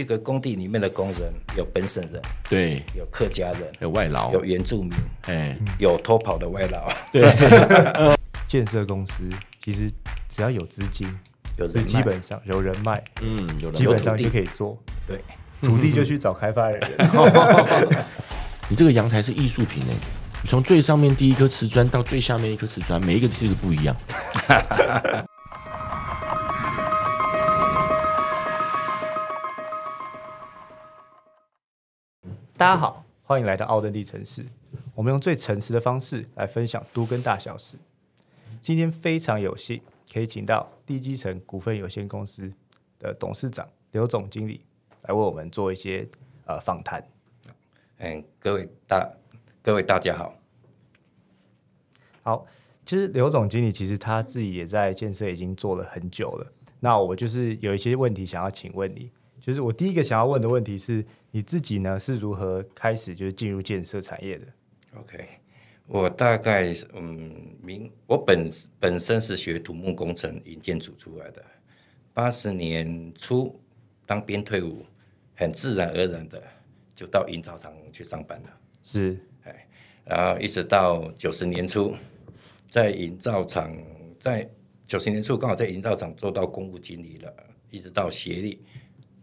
一个工地里面的工人有本省人，对，有客家人，有外劳，有原住民，哎，有偷跑的外劳。对，建设公司其实只要有资金，有基本上有人脉，嗯，有基本上就可以做。对，土地就去找开发人。你这个阳台是艺术品呢？从最上面第一颗瓷砖到最下面一颗瓷砖，每一个其是不一样。大家好，欢迎来到奥登地城市。我们用最诚实的方式来分享都跟大小事。今天非常有幸可以请到地基城股份有限公司的董事长刘总经理来为我们做一些呃访谈。嗯，各位大各位大家好。好，其实刘总经理其实他自己也在建设已经做了很久了。那我就是有一些问题想要请问你。就是我第一个想要问的问题是你自己呢是如何开始就是进入建设产业的？OK，我大概嗯，明我本本身是学土木工程引建组出来的。八十年初当兵退伍，很自然而然的就到营造厂去上班了。是哎，然后一直到九十年初，在营造厂，在九十年初刚好在营造厂做到公务经理了，一直到协力。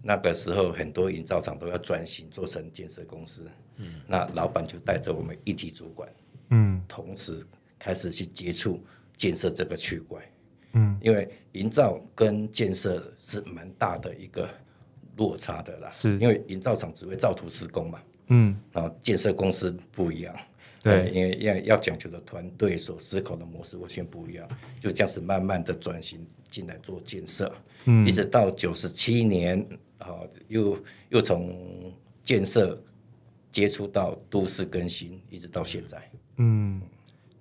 那个时候，很多营造厂都要转型做成建设公司。嗯。那老板就带着我们一级主管，嗯，同时开始去接触建设这个区块，嗯，因为营造跟建设是蛮大的一个落差的啦。是。因为营造厂只会造图施工嘛，嗯。然后建设公司不一样，对，因为要要讲究的团队所思考的模式完全不一样，就这样子慢慢的转型进来做建设，嗯，一直到九十七年。好，又又从建设接触到都市更新，一直到现在。嗯，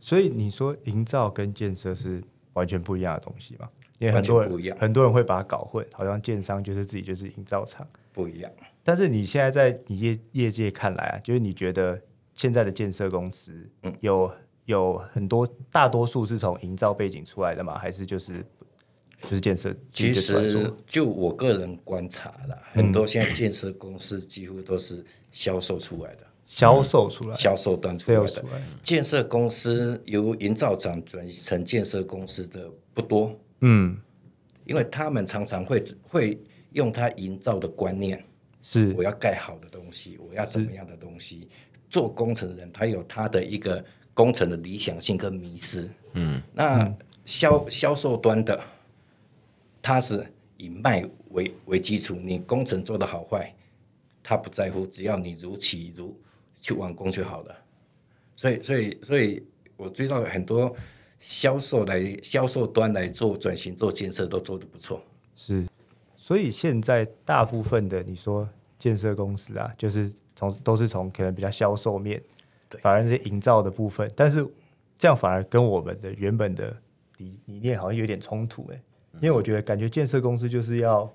所以你说营造跟建设是完全不一样的东西嘛？因为很多人不一样，很多人会把它搞混，好像建商就是自己就是营造厂，不一样。但是你现在在你业业界看来啊，就是你觉得现在的建设公司，有有很多大多数是从营造背景出来的嘛？还是就是？就是建设，其实就我个人观察啦，很多现在建设公司几乎都是销售出来的，销售出来，销售端出来的。建设公司由营造厂转成建设公司的不多，嗯，因为他们常常会会用他营造的观念，是我要盖好的东西，我要怎么样的东西。做工程的人，他有他的一个工程的理想性跟迷失，嗯，那销销售端的。他是以卖为为基础，你工程做的好坏，他不在乎，只要你如期如去完工就好了。所以，所以，所以我追到很多销售来，销售端来做转型、做建设都做的不错。是，所以现在大部分的你说建设公司啊，就是从都是从可能比较销售面，对，反而是营造的部分。但是这样反而跟我们的原本的理理念好像有点冲突，哎。因为我觉得，感觉建设公司就是要，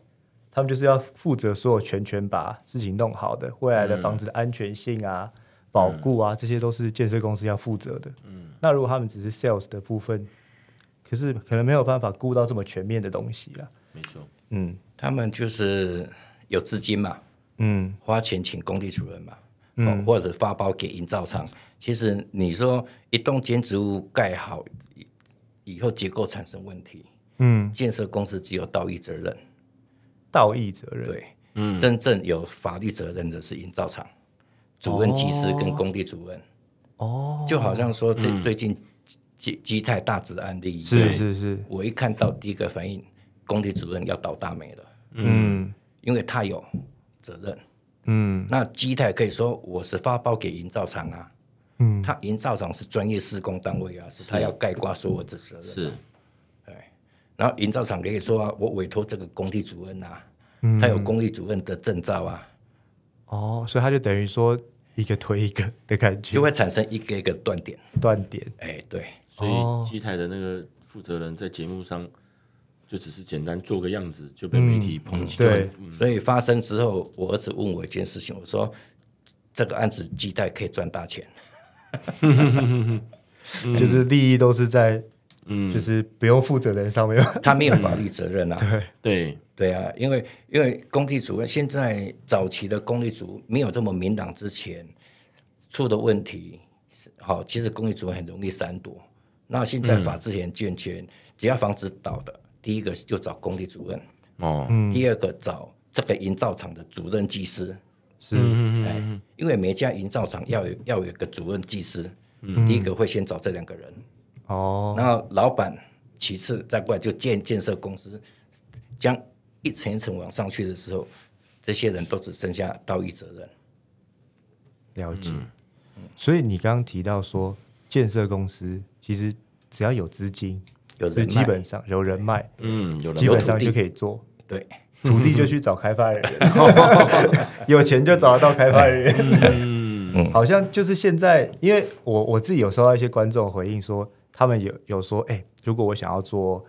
他们就是要负责所有全权把事情弄好的。未来的房子的安全性啊、保护啊，这些都是建设公司要负责的。嗯，那如果他们只是 sales 的部分，可是可能没有办法顾到这么全面的东西啊。没错，嗯，他们就是有资金嘛，嗯，花钱请工地主任嘛，嗯，或者发包给营造厂。其实你说一栋建筑物盖好以以后结构产生问题。嗯，建设公司只有道义责任，道义责任对，嗯，真正有法律责任的是营造厂主任技师跟工地主任，哦，就好像说最最近基基泰大的案例，是是是，我一看到第一个反应，工地主任要倒大霉了，嗯，因为他有责任，嗯，那基泰可以说我是发包给营造厂啊，嗯，他营造厂是专业施工单位啊，是他要盖挂所有的责任是。然后，营造厂可以说啊，我委托这个工地主任啊，他有工地主任的证照啊。哦，所以他就等于说一个推一个的感觉，就会产生一个一个断点。断点，哎，对。所以机台的那个负责人在节目上就只是简单做个样子，就被媒体捧起。对。所以发生之后，我儿子问我一件事情，我说这个案子机台可以赚大钱，就是利益都是在。嗯，就是不用负责任上面，他没有法律责任啊。对对对啊，因为因为工地主任现在早期的工地主没有这么明朗之前出的问题，好，其实工地主任很容易闪躲。那现在法制很健全，只要房子倒的，第一个就找工地主任哦，第二个找这个营造厂的主任技师是，因为每家营造厂要有要有一个主任技师，第一个会先找这两个人。哦，然后老板其次再过来就建建设公司，将一层一层往上去的时候，这些人都只剩下道义责任。了解。所以你刚刚提到说，建设公司其实只要有资金，有基本上有人脉，嗯，有基本上就可以做。对，土地就去找开发人，有钱就找得到开发人。嗯，好像就是现在，因为我我自己有收到一些观众回应说。他们有有说，哎，如果我想要做，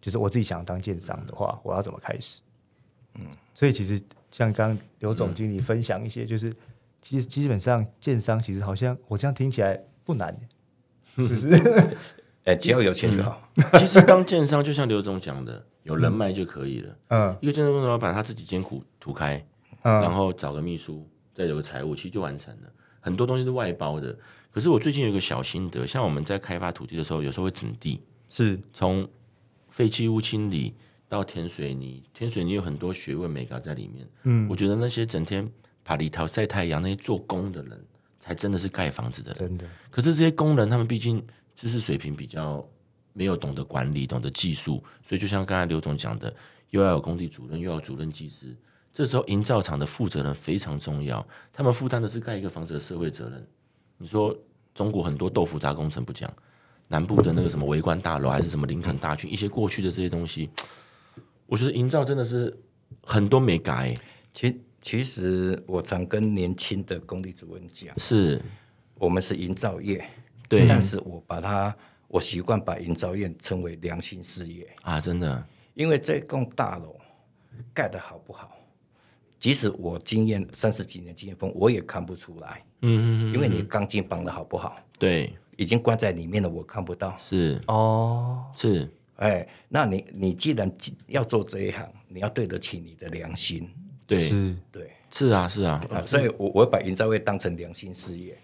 就是我自己想要当建商的话，我要怎么开始？嗯，所以其实像刚刘总经理分享一些，就是其实基本上建商其实好像我这样听起来不难，是，哎，只要有钱就好。其实当建商就像刘总讲的，有人脉就可以了。嗯，一个建筑公司老板他自己艰苦图开，然后找个秘书，再有个财务，其实就完成了。很多东西是外包的。可是我最近有个小心得，像我们在开发土地的时候，有时候会整地，是从废弃物清理到填水泥，填水泥有很多学问、美感在里面。嗯，我觉得那些整天爬里头晒太阳那些做工的人，才真的是盖房子的人。真的。可是这些工人他们毕竟知识水平比较没有懂得管理、懂得技术，所以就像刚才刘总讲的，又要有工地主任，又要主任技师。这时候，营造厂的负责人非常重要，他们负担的是盖一个房子的社会责任。你说中国很多豆腐渣工程不讲，南部的那个什么围观大楼还是什么凌晨大军，一些过去的这些东西，我觉得营造真的是很多没改。其其实我常跟年轻的工地主任讲，是我们是营造业，对，但是我把它，我习惯把营造业称为良心事业啊，真的，因为这栋大楼盖的好不好，即使我经验三十几年经验风，我也看不出来。嗯嗯因为你钢筋绑的好不好？对，已经关在里面了，我看不到。是哦，是哎，那你你既然要做这一行，你要对得起你的良心。对，是，对，是啊，是啊啊！所以，我我把营造会当成良心事业。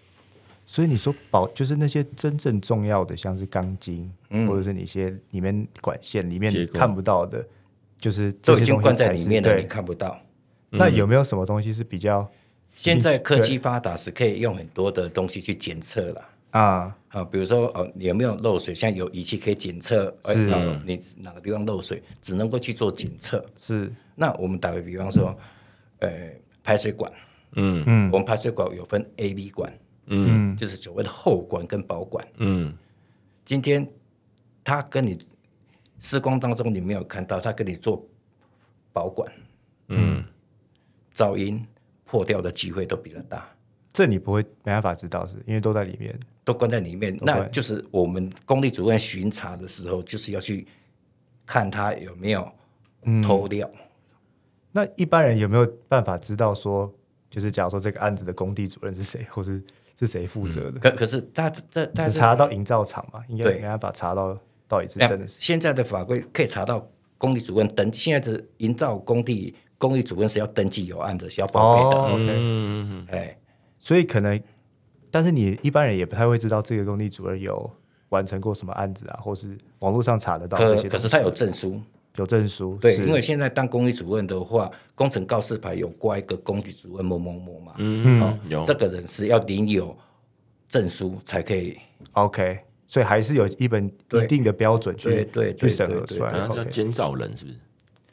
所以你说保，就是那些真正重要的，像是钢筋，嗯、或者是那些里面管线里面你看不到的，就是都已经关在里面了，你看不到。那有没有什么东西是比较？现在科技发达是可以用很多的东西去检测了啊啊，比如说哦有没有漏水，现在有仪器可以检测，是哪你哪个地方漏水，只能够去做检测。是，那我们打个比方说，呃排水管，嗯嗯，我们排水管有分 A、B 管，嗯，就是所谓的后管跟薄管，嗯，今天他跟你施工当中你没有看到，他跟你做保管，嗯，噪音。破掉的机会都比较大，这你不会没办法知道，是因为都在里面，都关在里面。那就是我们工地主任巡查的时候，就是要去看他有没有偷掉。那一般人有没有办法知道？说就是，假如说这个案子的工地主任是谁，或是是谁负责的？可可是，他这只查到营造厂嘛，应该没办法查到到底是真的是。现在的法规可以查到工地主任等，现在是营造工地。公益主任是要登记有案子、需要报备的。OK，嗯、哎，所以可能，但是你一般人也不太会知道这个工地主任有完成过什么案子啊，或是网络上查得到。这可可是他有证书，有证书。对，因为现在当公益主任的话，工程告示牌有挂一个工地主任某某某嘛。嗯嗯，有这个人是要领有证书才可以。OK，所以还是有一本一定的标准去对去审核出来，然后叫监造人是不是？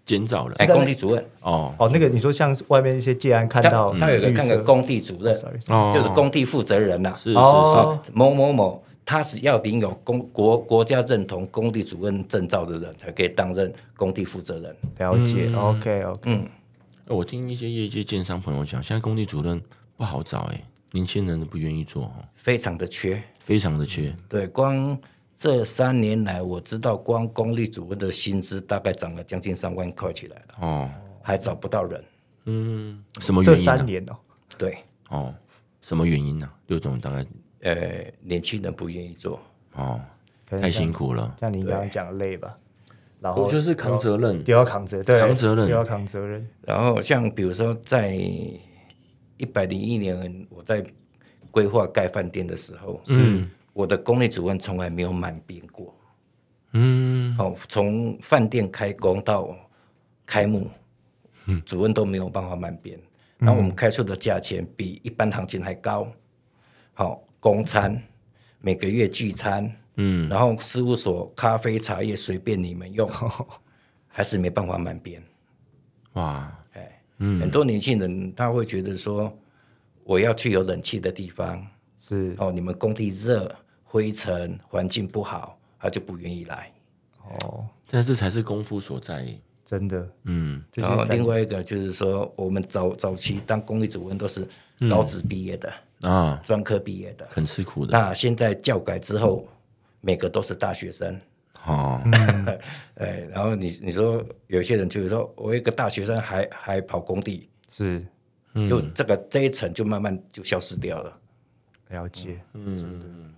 捡走了哎，工地主任哦哦，那个你说像外面一些建安看到他有个那个工地主任，就是工地负责人呐，是是说某某某，他是要拥有公国国家认同工地主任证照的人才可以担任工地负责人。了解，OK OK，嗯，我听一些业界建商朋友讲，现在工地主任不好找哎，年轻人都不愿意做，非常的缺，非常的缺，对，光。这三年来，我知道光公立主任的薪资大概涨了将近三万块起来了。哦，还找不到人。嗯，什么原因？这三年哦，对哦，什么原因呢？刘总大概，呃，年轻人不愿意做。哦，太辛苦了。像你刚刚讲累吧，然后就是扛责任，要扛责，扛责任，要扛责任。然后像比如说，在一百零一年，我在规划盖饭店的时候，嗯。我的工立主任从来没有满编过，嗯，哦，从饭店开工到开幕，嗯，主任都没有办法满编。那我们开出的价钱比一般行情还高，好，公餐每个月聚餐，嗯，然后事务所咖啡、茶叶随便你们用，还是没办法满编。哇，哎，很多年轻人他会觉得说，我要去有冷气的地方，是哦，你们工地热。灰尘环境不好，他就不愿意来。哦，但这才是功夫所在，真的。嗯，然后另外一个就是说，我们早早期当公立主任都是老子毕业的啊，专科毕业的，很吃苦的。那现在教改之后，每个都是大学生。哦，哎，然后你你说有些人，就是说我一个大学生还还跑工地，是，就这个这一层就慢慢就消失掉了。了解，嗯。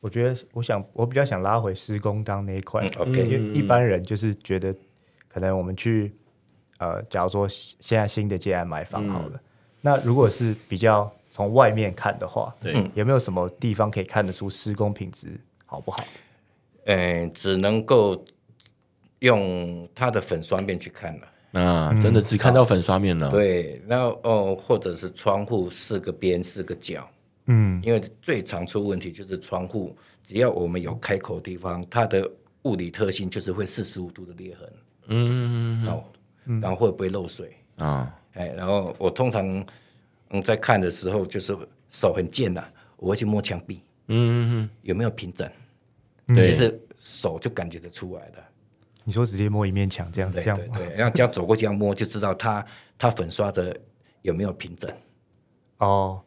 我觉得，我想，我比较想拉回施工当那一块。OK，因为一般人就是觉得，可能我们去，呃，假如说现在新的建 m 买房好了，那如果是比较从外面看的话，有没有什么地方可以看得出施工品质好不好？嗯，只能够用它的粉刷面去看了。啊，真的只看到粉刷面了。对，那哦，或者是窗户四个边四个角。嗯，因为最常出问题就是窗户，只要我们有开口地方，它的物理特性就是会四十五度的裂痕。嗯嗯嗯。然后会不会漏水啊？哎，然后我通常嗯在看的时候，就是手很贱呐，我会去摸墙壁，嗯嗯嗯，有没有平整？其实手就感觉得出来的。你说直接摸一面墙这样这样吗？对，后这样走过去这样摸就知道它它粉刷的有没有平整。哦。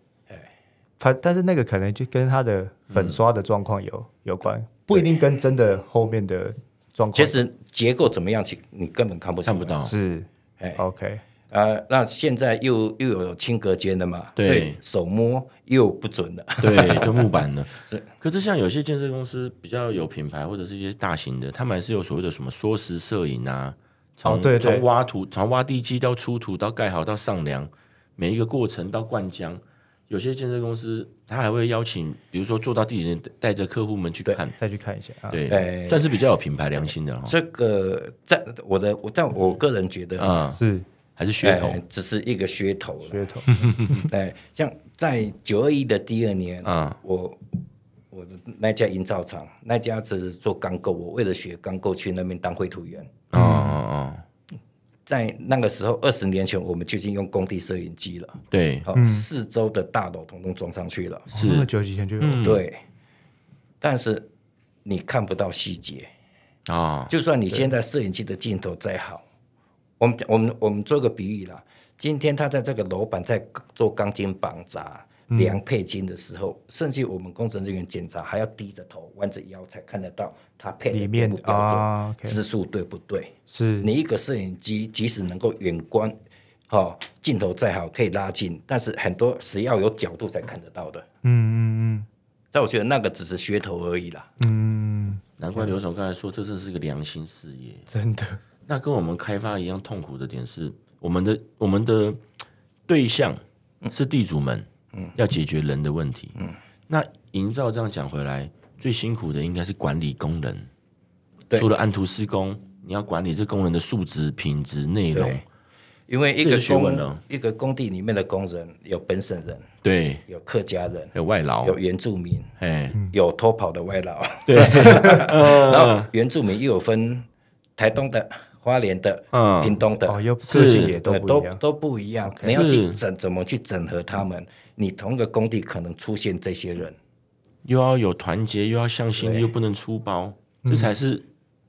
它但是那个可能就跟它的粉刷的状况有有关，不一定跟真的后面的状况。其实结构怎么样，其你根本看不看不到。是，哎，OK，呃，那现在又又有轻隔间的嘛，所以手摸又不准了。对，就木板的。是，可是像有些建设公司比较有品牌，或者是一些大型的，他们还是有所谓的什么缩时摄影啊，从对从挖土、从挖地基到出土到盖好到上梁，每一个过程到灌浆。有些建设公司，他还会邀请，比如说做到第一人，带着客户们去看，再去看一下，对，算是比较有品牌良心的。这个，在我的我在我个人觉得啊，是还是噱头，只是一个噱头。噱头，哎，像在九二一的第二年，啊，我我的那家营造厂，那家只是做钢构，我为了学钢构去那边当绘图员，哦哦哦。在那个时候，二十年前，我们就已经用工地摄影机了。对，好，四周的大楼统统装上去了。是，那早几天就有。对，但是你看不到细节啊。就算你现在摄影机的镜头再好，我们我们我们做个比喻啦。今天他在这个楼板在做钢筋绑扎。量配金的时候，甚至我们工程人员检查还要低着头、弯着腰才看得到他配的标准支数对不对？是你一个摄影机，即使能够远观，哦，镜头再好可以拉近，但是很多是要有角度才看得到的。嗯嗯嗯。但我觉得那个只是噱头而已啦。嗯。难怪刘总刚才说这真是个良心事业。真的。那跟我们开发一样痛苦的点是，我们的我们的对象是地主们。要解决人的问题。嗯，那营造这样讲回来，最辛苦的应该是管理工人。除了按图施工，你要管理这工人的素质、品质、内容。因为一个工人，一个工地里面的工人有本省人，对，有客家人，有外劳，有原住民，有偷跑的外劳。对，然后原住民又有分台东的、花莲的、嗯、屏东的，性也都不都不一样。你要去整，怎么去整合他们？你同一个工地可能出现这些人，又要有团结，又要向心，又不能粗暴，这才是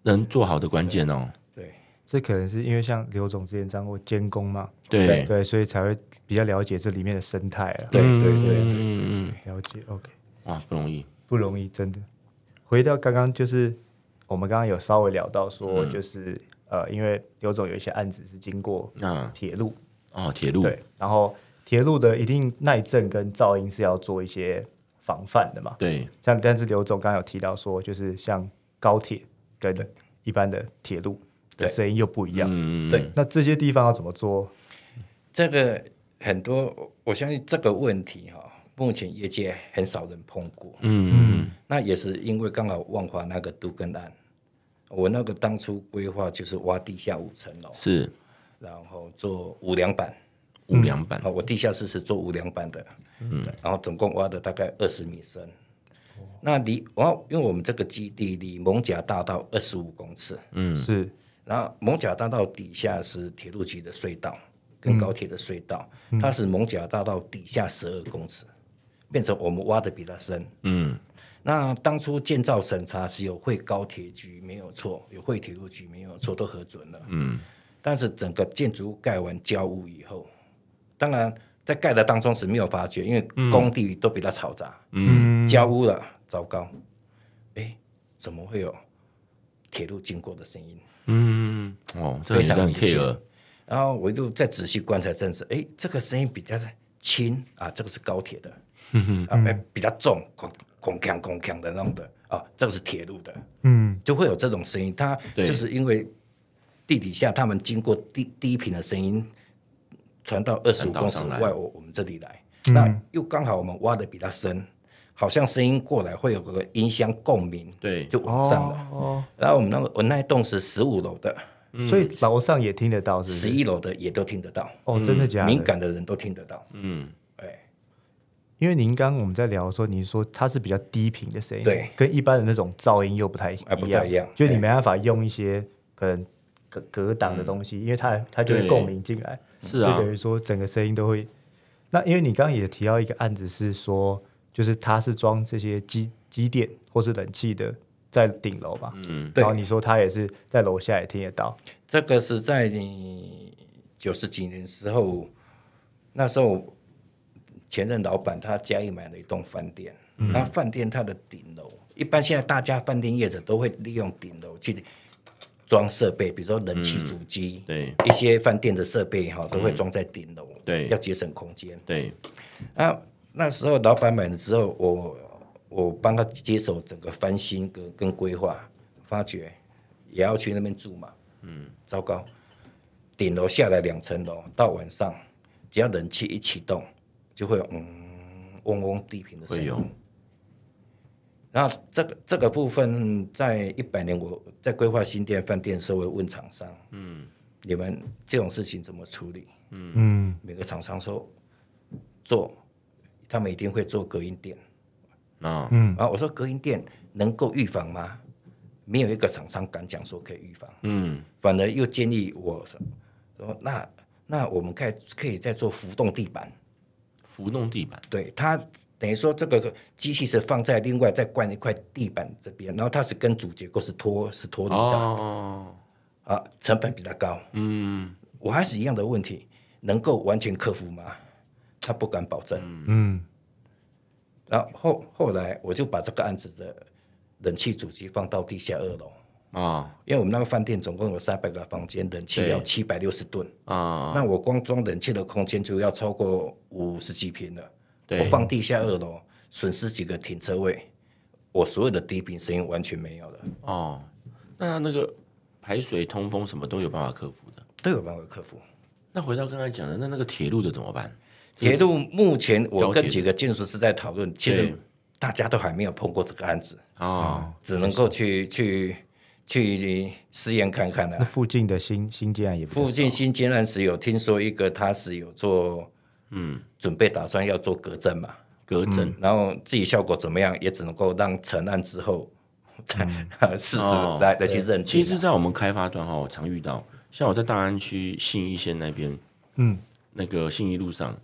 能做好的关键哦。对，这可能是因为像刘总之前当过监工嘛，对对，所以才会比较了解这里面的生态啊。对对对对，了解。OK，哇，不容易，不容易，真的。回到刚刚，就是我们刚刚有稍微聊到说，就是呃，因为刘总有一些案子是经过那铁路啊，铁路，然后。铁路的一定耐震跟噪音是要做一些防范的嘛？对。像但是刘总刚刚有提到说，就是像高铁跟一般的铁路的声音又不一样。对。那这些地方要怎么做？这个很多，我相信这个问题哈，目前业界很少人碰过。嗯嗯。那也是因为刚好万华那个杜根案，我那个当初规划就是挖地下五层楼，是，然后做五梁板。无梁板，好，我地下室是做无梁板的，嗯，然后总共挖的大概二十米深，那离我因为我们这个基地离蒙贾大道二十五公尺，嗯，是，然后蒙贾大道底下是铁路局的隧道跟高铁的隧道，它是蒙贾大道底下十二公尺，变成我们挖的比它深，嗯，那当初建造审查是有会高铁局没有错，有会铁路局没有错，都核准了，嗯，但是整个建筑盖完交屋以后。当然，在盖的当中是没有发觉，因为工地都比较嘈杂，嗯，交屋了，糟糕，哎，怎么会有铁路经过的声音？嗯，哦，非常明显。然后我就再仔细观察，证实，哎，这个声音比较轻啊，这个是高铁的，嗯哼，哎，比较重，哐哐锵哐锵的那种的啊，这个是铁路的，嗯，就会有这种声音，它就是因为地底下他们经过低低频的声音。传到二十五公尺外，我我们这里来，那又刚好我们挖的比较深，好像声音过来会有个音箱共鸣，对，就往上了。然后我们那个我那一栋是十五楼的，所以楼上也听得到，十一楼的也都听得到。哦，真的假的？敏感的人都听得到。嗯，哎，因为您刚我们在聊候，您说它是比较低频的声音，对，跟一般的那种噪音又不太一样，不一样。就你没办法用一些可能隔隔挡的东西，因为它它就会共鸣进来。是啊，就等于说整个声音都会。那因为你刚刚也提到一个案子，是说就是他是装这些机机电或是冷气的在顶楼吧，嗯，然后你说他也是在楼下也听得到。这个是在你九十几年时候，那时候前任老板他家里买了一栋饭店，那饭店它的顶楼，一般现在大家饭店业主都会利用顶楼去。装设备，比如说冷气主机，对一些饭店的设备哈，都会装在顶楼，对，要节省空间。对，啊，那时候老板买了之后，我我帮他接手整个翻新跟跟规划发觉也要去那边住嘛，嗯，糟糕，顶楼下来两层楼，到晚上只要冷气一启动，就会嗡嗡嗡嗡低频的声音。然后这个这个部分在一百年，我在规划新店饭店，时候，微问厂商，嗯，你们这种事情怎么处理？嗯嗯，每个厂商说做，他们一定会做隔音垫啊，嗯啊，我说隔音垫能够预防吗？没有一个厂商敢讲说可以预防，嗯，反而又建议我说那那我们可以可以再做浮动地板，浮动地板，对他。等于说，这个机器是放在另外再灌一块地板这边，然后它是跟主结构是脱是脱离的，啊，成本比它高。嗯，我还是一样的问题，能够完全克服吗？他不敢保证。嗯，然后后来我就把这个案子的冷气主机放到地下二楼啊，因为我们那个饭店总共有三百个房间，冷气要七百六十吨啊，那我光装冷气的空间就要超过五十几平了。我放地下二楼，损失几个停车位，我所有的低频声音完全没有了。哦，那那个排水通风什么都有办法克服的，都有办法克服。那回到刚才讲的，那那个铁路的怎么办？铁路目前我跟几个建筑师在讨论，其实大家都还没有碰过这个案子哦。只能够去去去试验看看了。那附近的新新建案也附近新建案是有听说一个，他是有做。嗯，准备打算要做隔震嘛？隔震，然后自己效果怎么样也只能够让成案之后再 试试。来，那去认其实，在我们开发端哈，我常遇到，像我在大安区信义县那边，嗯，那个信义路上，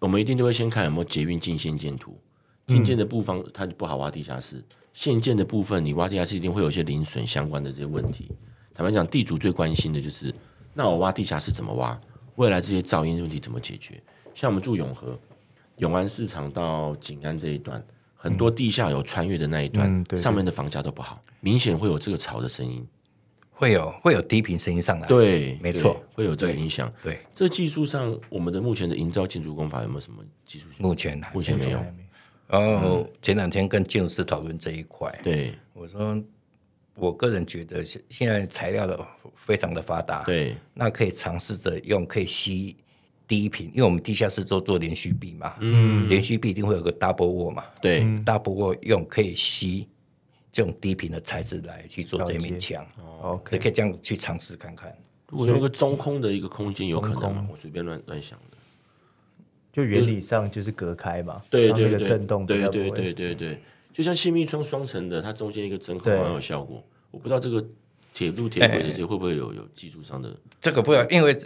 我们一定都会先看有没有捷运进线建图，进件的部分它就不好挖地下室，线建的部分你挖地下室一定会有一些零损相关的这些问题。坦白讲，地主最关心的就是，那我挖地下室怎么挖？未来这些噪音的问题怎么解决？像我们住永和、永安市场到景安这一段，很多地下有穿越的那一段，上面的房价都不好，明显会有这个潮的声音，会有会有低频声音上来，对，没错，会有这个影响。对，这技术上，我们的目前的营造建筑工法有没有什么技术？目前目前没有。然后前两天跟建筑师讨论这一块，对，我说，我个人觉得现现在材料的非常的发达，对，那可以尝试着用可以吸。低频，因为我们地下室都做连续壁嘛，嗯，连续壁一定会有个 double wall 嘛，对，，double wall 用可以吸这种低频的材质来去做这面墙哦，k 只可以这样去尝试看看。如果有个中空的一个空间，有可能，我随便乱乱想的，就原理上就是隔开嘛，对对对，震动对对对对对，就像新密窗双层的，它中间一个真空很有效果，我不知道这个。铁路、铁轨这些会不会有有技术上的？这个不要，因为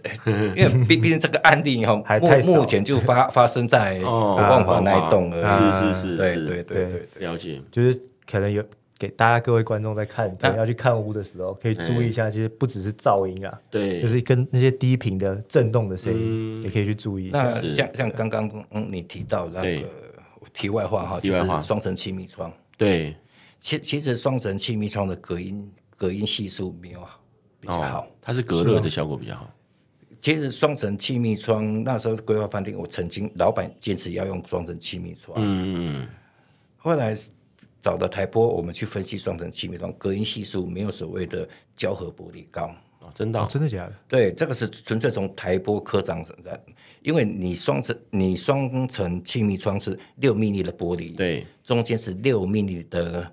因为毕竟这个案例以哈，目目前就发发生在那一栋洞，是是是，对对对对，了解。就是可能有给大家各位观众在看，要去看屋的时候，可以注意一下，其实不只是噪音啊，对，就是跟那些低频的震动的声音，也可以去注意。那像像刚刚嗯你提到那个题外话哈，就是双层气密窗。对，其其实双层气密窗的隔音。隔音系数没有好，比较好。它是隔热的效果比较好。其实双层气密窗那时候规划饭店，我曾经老板坚持要用双层气密窗。嗯嗯后来找的台玻，我们去分析双层气密窗隔音系数没有所谓的胶合玻璃高。哦，真的？真的假的？对，这个是纯粹从台玻科长讲的，因为你双层你双层气密窗是六密的玻璃，对，中间是六密的。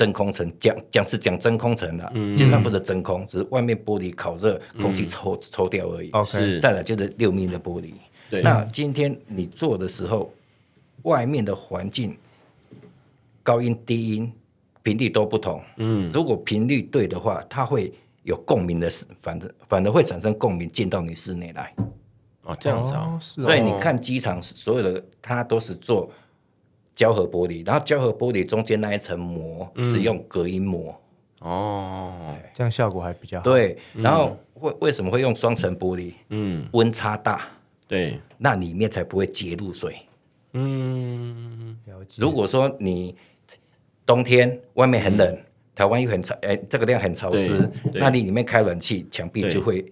真空层讲讲是讲真空层了，基本上不是真空，只是外面玻璃烤热，空气抽抽掉而已。OK，再来就是六面的玻璃。对，那今天你做的时候，外面的环境高音、低音、频率都不同。嗯，如果频率对的话，它会有共鸣的，反反正反而会产生共鸣进到你室内来。哦，这样子哦、所以你看机场所有的它都是做。胶合玻璃，然后胶合玻璃中间那一层膜是用隔音膜哦，这样效果还比较好。对，然后为为什么会用双层玻璃？嗯，温差大，对，那里面才不会结露水。嗯，如果说你冬天外面很冷，台湾又很潮，哎，这个量很潮湿，那你里面开暖气，墙壁就会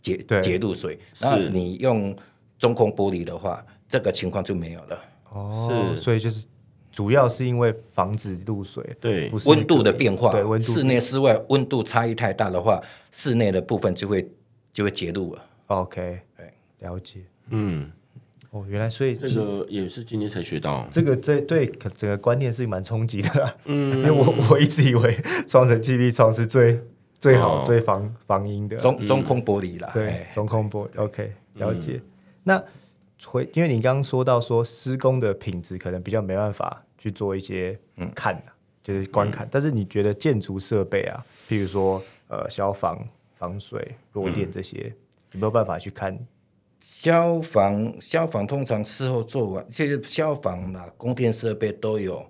结结露水。那你用中空玻璃的话，这个情况就没有了。哦，所以就是主要是因为防止露水，对温度的变化，对温度室内室外温度差异太大的话，室内的部分就会就会结露了。OK，对，了解。嗯，哦，原来所以这个也是今天才学到，这个这对整个观念是蛮冲击的。嗯，因为我我一直以为双层 G P 窗是最最好最防防音的中中空玻璃啦，对中空玻。璃 OK，了解。那。会，因为你刚刚说到说施工的品质可能比较没办法去做一些看的，就是观看。但是你觉得建筑设备啊，譬如说呃消防、防水、弱电这些，有没有办法去看？消防消防通常事后做完，其实消防啦、供电设备都有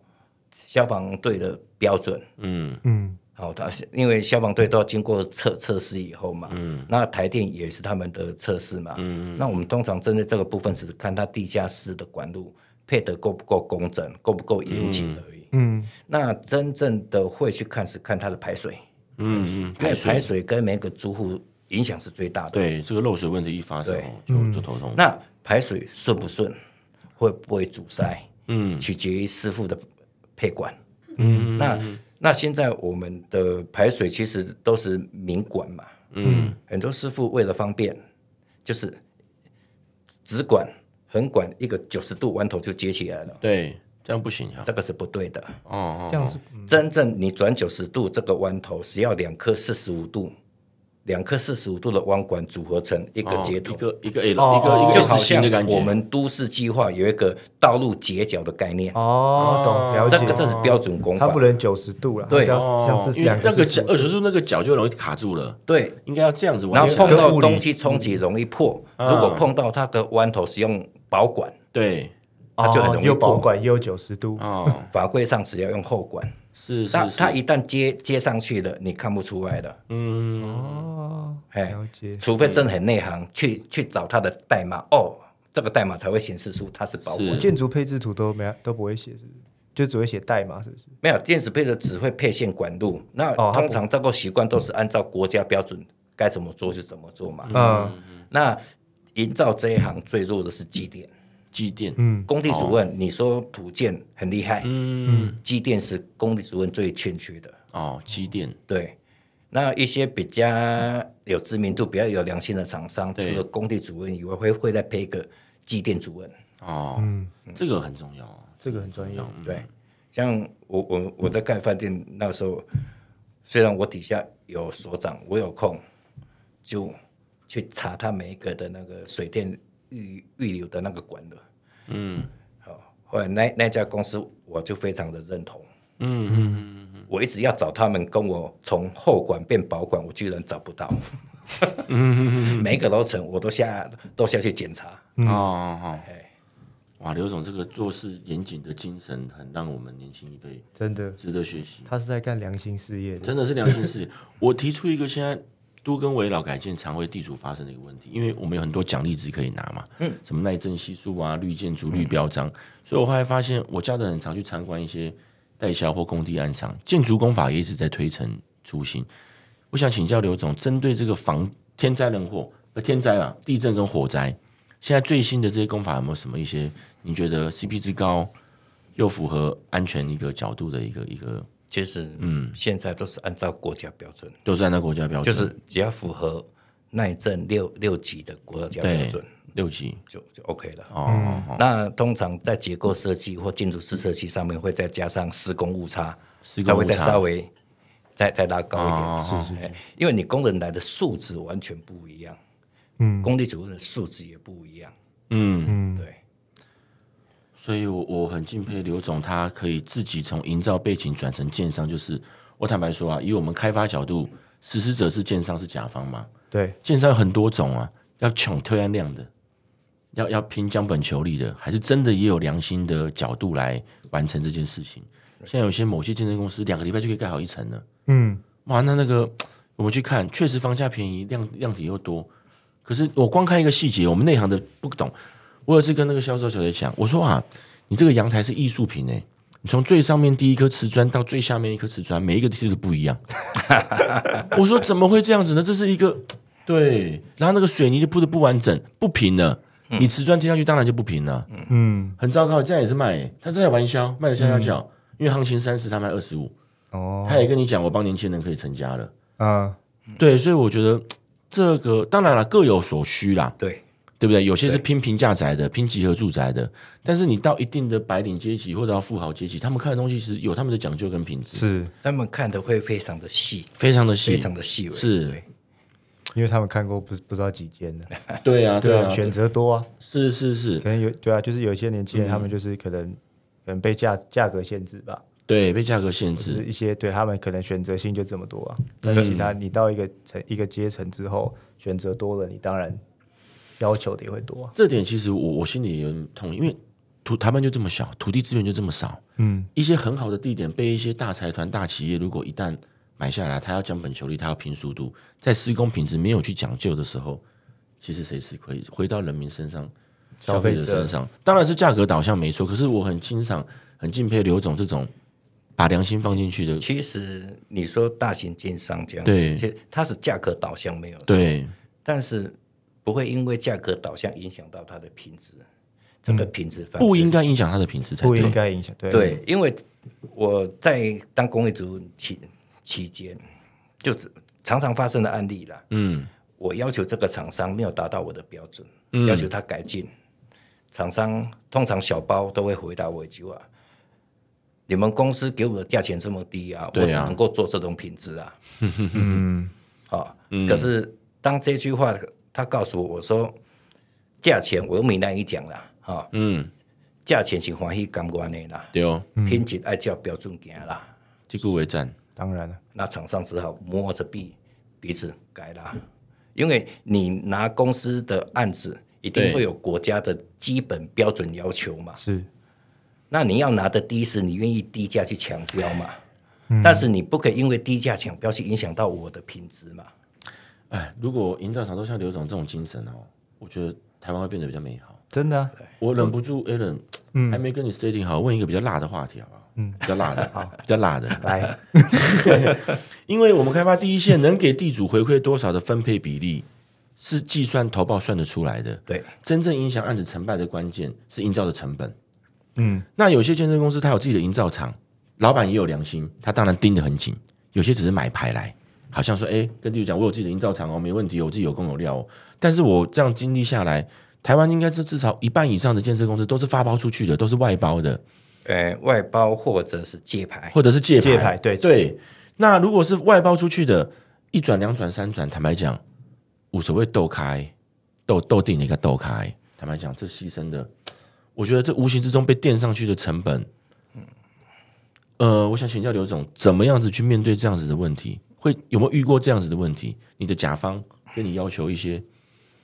消防队的标准。嗯嗯。哦，它因为消防队都要经过测测试以后嘛，那台电也是他们的测试嘛，那我们通常针对这个部分是看它地下室的管路配得够不够工整，够不够严谨而已。嗯，那真正的会去看是看它的排水，嗯嗯，排排水跟每个住户影响是最大的。对，这个漏水问题一发生，就就头痛。那排水顺不顺，会不会阻塞？嗯，取决于师傅的配管。嗯，那。那现在我们的排水其实都是明管嘛，嗯，很多师傅为了方便，就是直管横管一个九十度弯头就接起来了，对，这样不行啊，这个是不对的，哦，这样是，真正你转九十度这个弯头是要两颗四十五度。两颗四十五度的弯管组合成一个接头，一个一个 A，一个一个 S 型我们都市计划有一个道路截角的概念。哦，懂了解。这这是标准工法，它不能九十度了。对，因为那个角二十度，那个角就容易卡住了。对，应该要这样子。然后碰到东西冲击容易破，如果碰到它的弯头是用薄管，对，它就很容易破管，有九十度。法规上只要用厚管。是，他他一旦接接上去了，你看不出来的。嗯哦，哎，除非真的很内行，去去找他的代码哦，这个代码才会显示出它是保护。建筑配置图都没都不会写，是就只会写代码，是不是？没有，电子配置只会配线管路。那通常这个习惯都是按照国家标准，该怎么做就怎么做嘛。嗯，那营造这一行最弱的是几点？机电，嗯，工地主任，你说土建很厉害，嗯机电是工地主任最欠缺的。哦，机电，对，那一些比较有知名度、比较有良心的厂商，除了工地主任以外，会会再配一个机电主任。哦，嗯，这个很重要啊，这个很重要。对，像我我我在盖饭店那个时候，虽然我底下有所长，我有空就去查他每一个的那个水电。预预留的那个管的，嗯，好，后来那那家公司我就非常的认同，嗯嗯嗯，我一直要找他们跟我从后管变保管，我居然找不到，每一个楼层我都下都下去检查，哦，哎，哇，刘总这个做事严谨的精神很让我们年轻一辈真的值得学习，他是在干良心事业，真的是良心事业，我提出一个现在。都跟围绕改建常会地主发生的一个问题，因为我们有很多奖励值可以拿嘛，嗯，什么耐震系数啊、绿建筑、绿标章，所以我后来发现，我家人很常去参观一些代销或工地暗场，建筑工法也一直在推陈出新。我想请教刘总，针对这个防天灾人祸，呃，天灾啊，地震跟火灾，现在最新的这些工法有没有什么一些你觉得 CP 值高又符合安全一个角度的一个一个？其实，嗯，现在都是按照国家标准，都是按照国家标准，就是只要符合耐震六六级的国家标准，六级就就 OK 了。哦，那通常在结构设计或建筑师设计上面会再加上施工误差，它会再稍微再再拉高一点，是是，因为你工人来的素质完全不一样，嗯，工地主任的素质也不一样，嗯嗯，对。所以，我我很敬佩刘总，他可以自己从营造背景转成建商。就是我坦白说啊，以我们开发角度，实施者是建商是甲方嘛？对，建商有很多种啊，要抢推案量的，要要拼将本求利的，还是真的也有良心的角度来完成这件事情。现在有些某些建设公司，两个礼拜就可以盖好一层了。嗯，哇，那那个我们去看，确实房价便宜，量量体又多。可是我光看一个细节，我们内行的不懂。我有次跟那个销售小姐讲，我说啊，你这个阳台是艺术品哎！你从最上面第一颗瓷砖到最下面一颗瓷砖，每一个都不一样。我说怎么会这样子呢？这是一个对，然后那个水泥就铺的不完整、不平的，你瓷砖贴上去当然就不平了，嗯，很糟糕。这样也是卖，他正在玩销，卖的香香脚，因为行情三十，他卖二十五哦。他也跟你讲，我帮年轻人可以成家了啊，对，所以我觉得这个当然了，各有所需啦，对。对不对？有些是拼平价宅的，拼集合住宅的。但是你到一定的白领阶级或者到富豪阶级，他们看的东西是有他们的讲究跟品质。是，他们看的会非常的细，非常的细，非常的细微。是，因为他们看过不不知道几间呢？对啊，对啊，选择多啊。是是是，可能有对啊，就是有一些年轻人，他们就是可能可能被价价格限制吧。对，被价格限制。一些对他们可能选择性就这么多啊。但其他你到一个层一个阶层之后，选择多了，你当然。要求的也会多，这点其实我我心里也痛，因为土台湾就这么小，土地资源就这么少，嗯，一些很好的地点被一些大财团、大企业，如果一旦买下来，他要降本求利，他要拼速度，在施工品质没有去讲究的时候，其实谁吃亏？回到人民身上，消费者身上，当然是价格导向没错。可是我很欣赏、很敬佩刘总这种把良心放进去的。其实你说大型奸商这样子，它是价格导向没有错，但是。不会因为价格导向影响到它的品质，整个品质不应该影响它的品质才对。不应该影响对，因为我在当工业组期期间，就常常发生的案例了。嗯，我要求这个厂商没有达到我的标准，要求他改进。厂商通常小包都会回答我一句话：“你们公司给我的价钱这么低啊，我只能够做这种品质啊。”嗯，好。可是当这句话。他告诉我：“我说价钱，我又没那一讲啦，哈，嗯，价钱是欢喜监管的啦，对哦，品质爱叫标准价啦，这个为真，当然了，那厂商只好摸着鼻鼻子改啦，因为你拿公司的案子，一定会有国家的基本标准要求嘛，是，那你要拿的低是，你愿意低价去抢标嘛，但是你不可以因为低价抢标去影响到我的品质嘛。”哎，如果营造厂都像刘总这种精神哦，我觉得台湾会变得比较美好。真的，我忍不住，Allen，还没跟你设定好，问一个比较辣的话题好？嗯，比较辣的，好，比较辣的，来，因为我们开发第一线能给地主回馈多少的分配比例，是计算投报算得出来的。对，真正影响案子成败的关键是营造的成本。嗯，那有些建设公司他有自己的营造厂，老板也有良心，他当然盯得很紧。有些只是买牌来。好像说，哎，跟弟弟讲，我有自己的营造厂哦，没问题，我自己有工有料哦。但是我这样经历下来，台湾应该是至少一半以上的建设公司都是发包出去的，都是外包的。哎，外包或者是借牌，或者是借借牌，对对。那如果是外包出去的，一转、两转、三转，坦白讲，无所谓斗开斗斗定的一个斗开。坦白讲，这牺牲的，我觉得这无形之中被垫上去的成本。呃，我想请教刘总，怎么样子去面对这样子的问题？会有没有遇过这样子的问题？你的甲方跟你要求一些，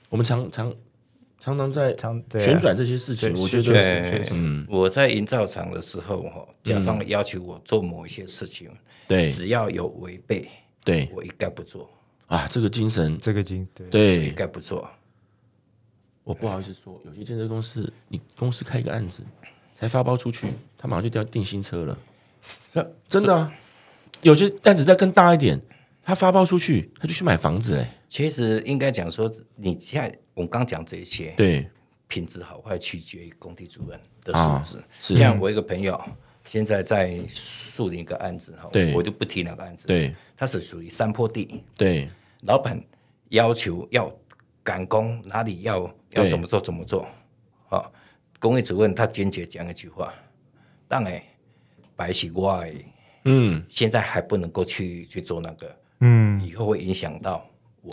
我们常常常常在旋转这些事情。我觉得，嗯，我在营造厂的时候，哈，甲方要求我做某一些事情，对，只要有违背，对我一概不做。啊，这个精神，这个精，对，一概不做。我不好意思说，有些建设公司，你公司开一个案子，才发包出去，他马上就调定新车了。真的啊。有些单子再更大一点，他发包出去，他就去买房子嘞。其实应该讲说，你现在我们刚讲这些，对品质好坏取决于工地主任的素质。像我一个朋友，现在在树林一个案子哈，我就不提那个案子。对，他是属于山坡地。对，老板要求要赶工，哪里要要怎么做怎么做？啊，工地主任他坚决讲一句话：当然，白起我。嗯，现在还不能够去去做那个，嗯，以后会影响到我。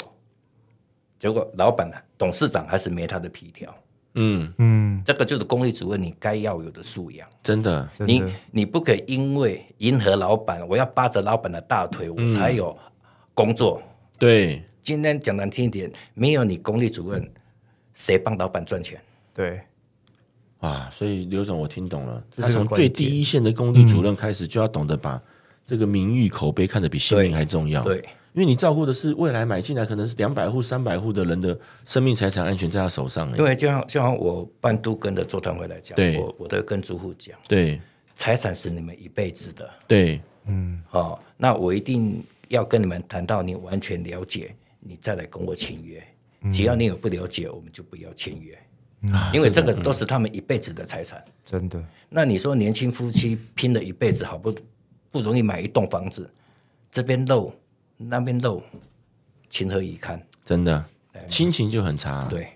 结果老板呢，董事长还是没他的皮条，嗯嗯，这个就是公益主任你该要有的素养，真的，你你不可以因为迎合老板，我要扒着老板的大腿我才有工作。对，今天讲难听一点，没有你公益主任，谁帮老板赚钱？对。啊，所以刘总，我听懂了，他从最低一线的工地主任开始，就要懂得把这个名誉口碑看得比性命还重要。对，因为你照顾的是未来买进来可能是两百户、三百户的人的生命财产安全，在他手上。对，就像就像我半度跟的座谈会来讲，我我都跟住户讲，对，财产是你们一辈子的。对，嗯，好，那我一定要跟你们谈到你完全了解，你再来跟我签约。只要你有不了解，我们就不要签约。因为这个都是他们一辈子的财产，真的。那你说年轻夫妻拼了一辈子，好不不容易买一栋房子，这边漏，那边漏，情何以堪？真的，心情就很差。对，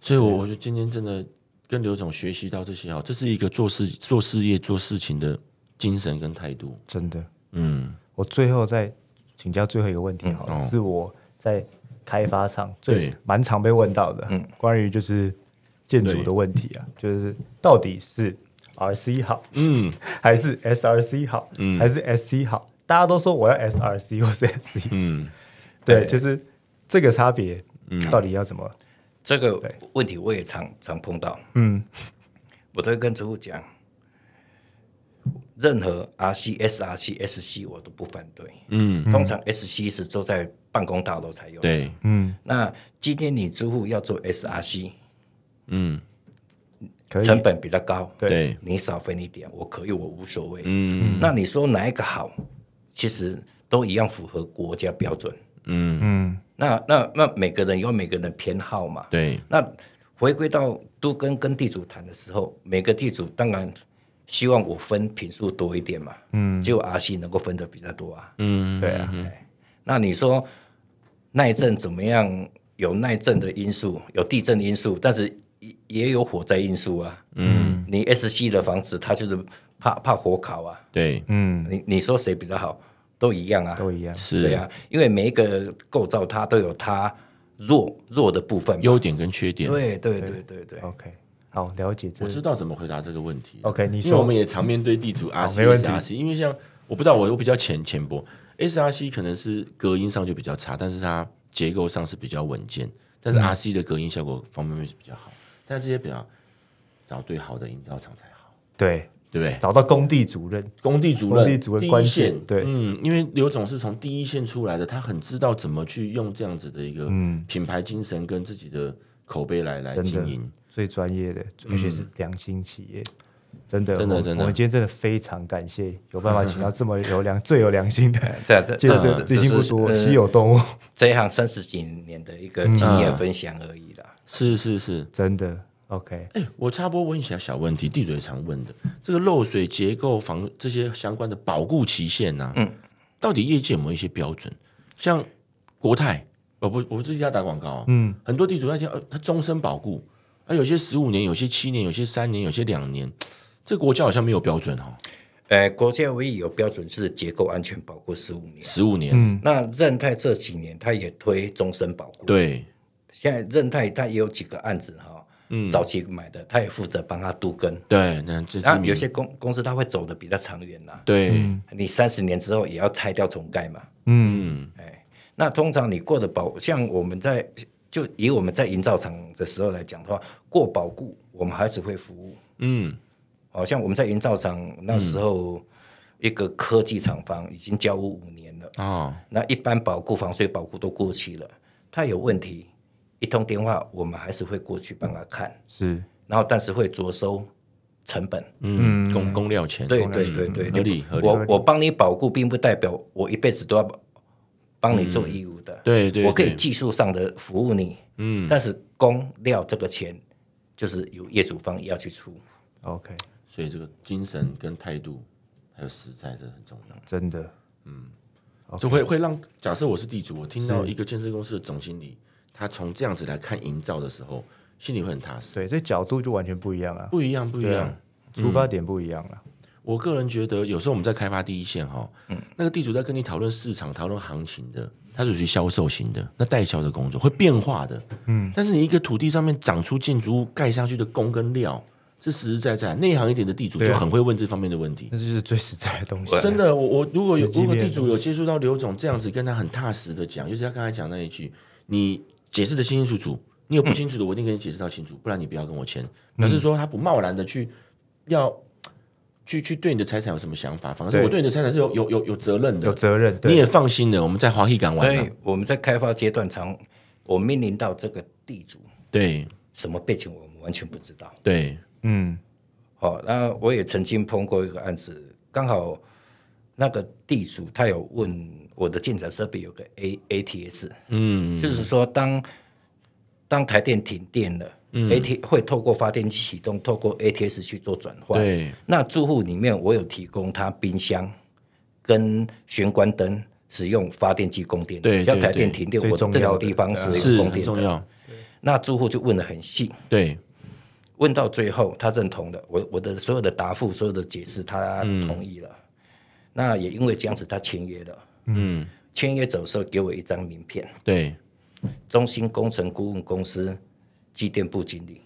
所以，我我就今天真的跟刘总学习到这些，哈，这是一个做事、做事业、做事情的精神跟态度。真的，嗯，我最后再请教最后一个问题，好，是我在开发商最蛮常被问到的，嗯，关于就是。建筑的问题啊，就是到底是 R C 好，嗯，还是 S R C 好，嗯，还是 S C 好？大家都说我要 S R C 或 S C，嗯，对，就是这个差别，到底要怎么？这个问题我也常常碰到，嗯，我都会跟租户讲，任何 R C、S R C、S C 我都不反对，嗯，通常 S C 是坐在办公大楼才有，对，嗯，那今天你租户要做 S R C。嗯，成本比较高，对，你少分一点，我可以，我无所谓。嗯，那你说哪一个好？其实都一样，符合国家标准。嗯嗯，那那那每个人有每个人的偏好嘛。对，那回归到都跟跟地主谈的时候，每个地主当然希望我分品数多一点嘛。嗯，只有阿西能够分的比较多啊。嗯，对啊。那你说耐震怎么样？有耐震的因素，有地震因素，但是。也有火灾因素啊，嗯，你 S C 的房子它就是怕怕火烤啊，对，嗯，你你说谁比较好，都一样啊，都一样，是啊，因为每一个构造它都有它弱弱的部分，优点跟缺点，对对对对对，OK，好，了解，我知道怎么回答这个问题，OK，你说，我们也常面对地图 R C R C，因为像我不知道，我我比较浅浅薄，S R C 可能是隔音上就比较差，但是它结构上是比较稳健，但是 R C 的隔音效果方面面是比较好。但这些比较找对好的营造厂才好，对对不对？找到工地主任，工地主任、工地主任关键。对，嗯，因为刘总是从第一线出来的，他很知道怎么去用这样子的一个品牌精神跟自己的口碑来来经营。最专业的，尤其是良心企业，真的真的。真的，我们今天真的非常感谢有办法请到这么有良、最有良心的，这这已经不多，稀有动物。这一行三十几年的一个经验分享而已了。是是是，真的 OK。哎，我差不多问一下小问题，地主常问的这个漏水结构防这些相关的保固期限啊，嗯，到底业界有没有一些标准？像国泰，我不，我不这家打广告，嗯，很多地主要求呃，他终身保固，啊，有些十五年，有些七年，有些三年，有些两年，这国家好像没有标准哦。呃，国家唯一有标准是结构安全保护十五年，十五年。那任泰这几年他也推终身保护，对。现在韧泰他也有几个案子哈，嗯，早期买的，他也负责帮他督根，对，然后有些公公司他会走的比较长远呐，对，你三十年之后也要拆掉重盖嘛，嗯，哎，那通常你过的保，像我们在就以我们在营造厂的时候来讲的话，过保固我们还是会服务，嗯，好像我们在营造厂那时候一个科技厂房已经交五五年了啊，那一般保固防水保固都过期了，它有问题。一通电话，我们还是会过去帮他看，是。然后，但是会着收成本，嗯，工工料钱，对对对对。我我帮你保护，并不代表我一辈子都要帮你做义务的，对对。我可以技术上的服务你，嗯，但是工料这个钱就是由业主方也要去出。OK，所以这个精神跟态度还有实在是很重要，真的，嗯，就会会让假设我是地主，我听到一个建设公司的总经理。他从这样子来看营造的时候，心里会很踏实。对，这角度就完全不一样了，不一样，不一样，出发点不一样了。我个人觉得，有时候我们在开发第一线哈，嗯、那个地主在跟你讨论市场、讨论行情的，他是于销售型的。那代销的工作会变化的，嗯。但是你一个土地上面长出建筑物盖上去的工跟料，是实实在在。内行一点的地主就很会问这方面的问题，那就是最实在的东西。真的，我我如果有如果地主有接触到刘总这样子跟他很踏实的讲，就是他刚才讲那一句，你。解释的清清楚楚，你有不清楚的，我一定跟你解释到清楚，不然你不要跟我签。表示说他不贸然的去，要，去去对你的财产有什么想法？反正我对你的财产是有有有有责任的，有责任，你也放心的。我们在华艺港湾，对，我们在开发阶段，常我面临到这个地主，对，什么背景我们完全不知道，对，嗯，好，那我也曾经碰过一个案子，刚好。那个地主他有问我的建材设备有个 A A T S，嗯，就是说当当台电停电了，A T 会透过发电机启动，透过 A T S 去做转换。对，那住户里面我有提供他冰箱跟玄关灯使用发电机供电，对，只要台电停电，我这个地方使用供电。的。那住户就问的很细，对，问到最后他认同的，我我的所有的答复，所有的解释，他同意了。那也因为这样子，他签约了。嗯，签约走的时候给我一张名片。对，中心工程顾问公司，机电部经理。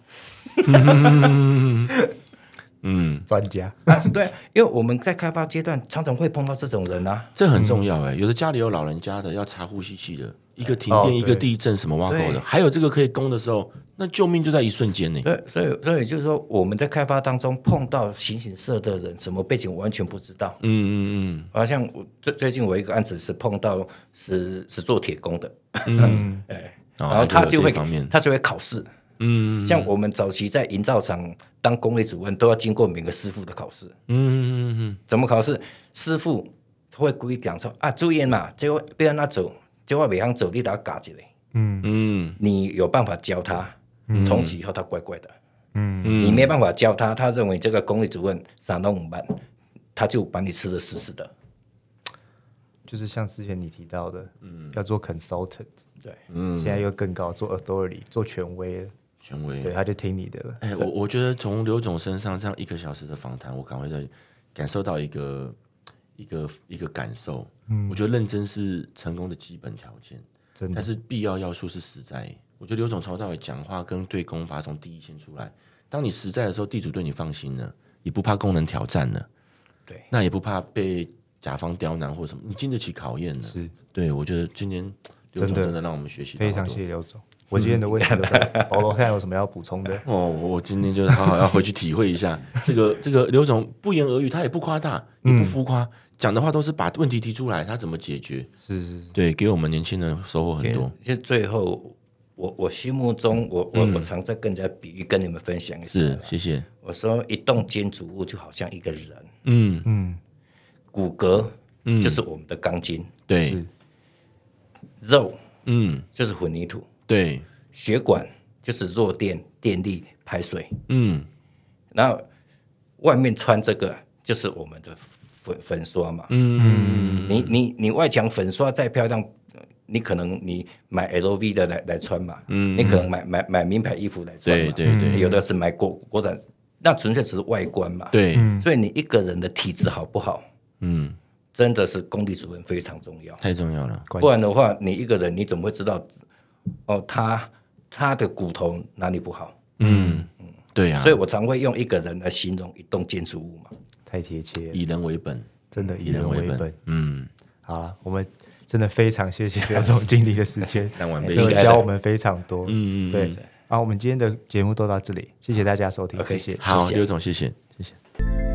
嗯，专家。对，因为我们在开发阶段常常会碰到这种人啊，这很重要哎。有的家里有老人家的，要查呼吸器的。一个停电，一个地震，什么挖沟的，还有这个可以攻的时候，那救命就在一瞬间呢。对，所以所以就是说，我们在开发当中碰到形形色的人，什么背景完全不知道。嗯嗯嗯。啊，像我最最近我一个案子是碰到是是做铁工的，嗯，哎，然后他就会他就会考试。嗯，像我们早期在营造厂当工务主任，都要经过每个师傅的考试。嗯嗯嗯怎么考试？师傅会故意讲说：“啊，注意嘛，就不要他走。”这话每行走你打要嘎起嗯嗯，你有办法教他，从此以后他乖乖的，嗯你没办法教他，他认为这个公立主任三到五班，他就把你吃的死死的。就是像之前你提到的，嗯，要做 consultant，对，嗯，现在又更高，做 authority，做权威，权威，对，他就听你的了。哎，我我觉得从刘总身上这样一个小时的访谈，我感受感受到一个。一个一个感受，嗯，我觉得认真是成功的基本条件，但是必要要素是实在。我觉得刘总从头到尾讲话跟对功法从第一线出来，当你实在的时候，地主对你放心了，也不怕功能挑战了，对，那也不怕被甲方刁难或什么，你经得起考验的。是，对我觉得今年刘总真的让我们学习，非常谢谢刘总。我今天的问题，我我看有什么要补充的？哦，我今天就是好好要回去体会一下这个这个刘总不言而喻，他也不夸大，你不浮夸。讲的话都是把问题提出来，他怎么解决？是，对，给我们年轻人收获很多。就最后，我我心目中，我我我常在跟人家比喻，跟你们分享一下。是，谢谢。我说一栋建筑物就好像一个人，嗯嗯，骨骼嗯就是我们的钢筋，对。肉嗯就是混凝土，对。血管就是弱电、电力、排水，嗯。后外面穿这个就是我们的。粉粉刷嘛，嗯，你你你外墙粉刷再漂亮，你可能你买 L V 的来来穿嘛，嗯，你可能买买买名牌衣服来穿嘛，对对对，有的是买国国产，那纯粹只是外观嘛，对，所以你一个人的体质好不好，嗯，真的是工地主任非常重要，太重要了，不然的话，你一个人你怎么会知道哦，他他的骨头哪里不好，嗯嗯，对呀，所以我常会用一个人来形容一栋建筑物嘛。太贴切，以人为本，真的以人为本。嗯，好了，我们真的非常谢谢刘 总经理的时间，教我们非常多。嗯嗯，对。好，我们今天的节目都到这里，谢谢大家收听，谢谢，好刘总，谢谢，谢谢。